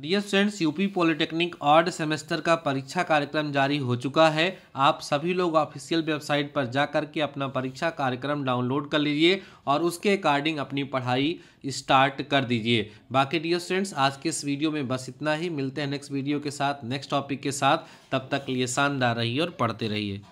dear students UP polytechnic odd semester का परीक्षा कार्यक्रम जारी हो चुका है आप सभी लोग ऑफिशियल वेबसाइट पर जा कर के अपना परीक्षा कार्यक्रम डाउनलोड कर लीजिए और उसके अकॉर्डिंग अपनी पढ़ाई स्टार्ट कर दीजिए बाकी डियर स्टूडेंट्स आज के इस वीडियो में बस इतना ही मिलते हैं नेक्स्ट वीडियो के साथ नेक्स्ट टॉपिक के साथ तब तक लिए शानदार रहिए और पढ़ते रहिए